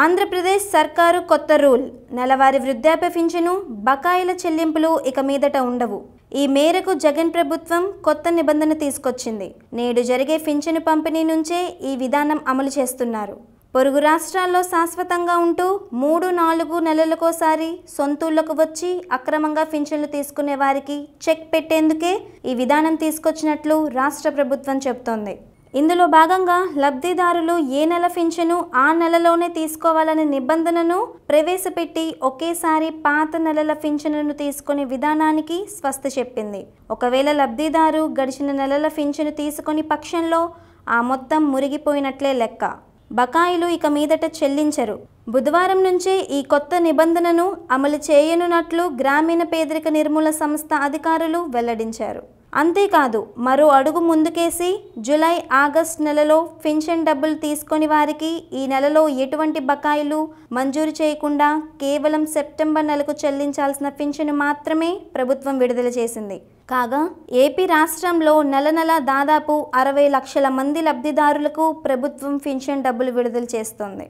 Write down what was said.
ఆంధ్రప్రదేశ్ సర్కారు కొత్త రూల్ నెలవారి వృద్ధాప్య పింఛను బకాయిల చెల్లింపులు ఇక మీదట ఉండవు ఈ మేరకు జగన్ ప్రభుత్వం కొత్త నిబంధన తీసుకొచ్చింది నేడు జరిగే పింఛను పంపిణీ నుంచే ఈ విధానం అమలు చేస్తున్నారు పొరుగు రాష్ట్రాల్లో శాశ్వతంగా ఉంటూ మూడు నాలుగు నెలలకోసారి సొంతూళ్లకు వచ్చి అక్రమంగా పింఛన్లు తీసుకునే వారికి చెక్ పెట్టేందుకే ఈ విధానం తీసుకొచ్చినట్లు రాష్ట్ర ప్రభుత్వం చెబుతోంది ఇందులో భాగంగా లబ్ధిదారులు ఏ నెల పింఛను ఆ నెలలోనే తీసుకోవాలనే నిబంధనను ప్రవేశపెట్టి ఒకేసారి పాత నెలల పింఛను తీసుకునే విధానానికి స్వస్థ చెప్పింది ఒకవేళ లబ్ధిదారు గడిచిన నెలల పింఛను తీసుకుని పక్షంలో ఆ మొత్తం మురిగిపోయినట్లే లెక్క బకాయిలు ఇక మీదట చెల్లించరు బుధవారం నుంచే ఈ కొత్త నిబంధనను అమలు చేయనున్నట్లు గ్రామీణ పేదరిక నిర్మూలన సంస్థ అధికారులు వెల్లడించారు అంతేకాదు మరో అడుగు ముందుకేసి జులై ఆగస్ట్ నెలలో పెన్షన్ డబ్బులు తీసుకొని వారికి ఈ నెలలో ఎటువంటి బకాయిలు మంజూరు చేయకుండా కేవలం సెప్టెంబర్ నెలకు చెల్లించాల్సిన పెన్షన్ మాత్రమే ప్రభుత్వం విడుదల చేసింది కాగా ఏపీ రాష్ట్రంలో నెల నెల దాదాపు అరవై లక్షల మంది లబ్ధిదారులకు ప్రభుత్వం పెన్షన్ డబ్బులు విడుదల చేస్తోంది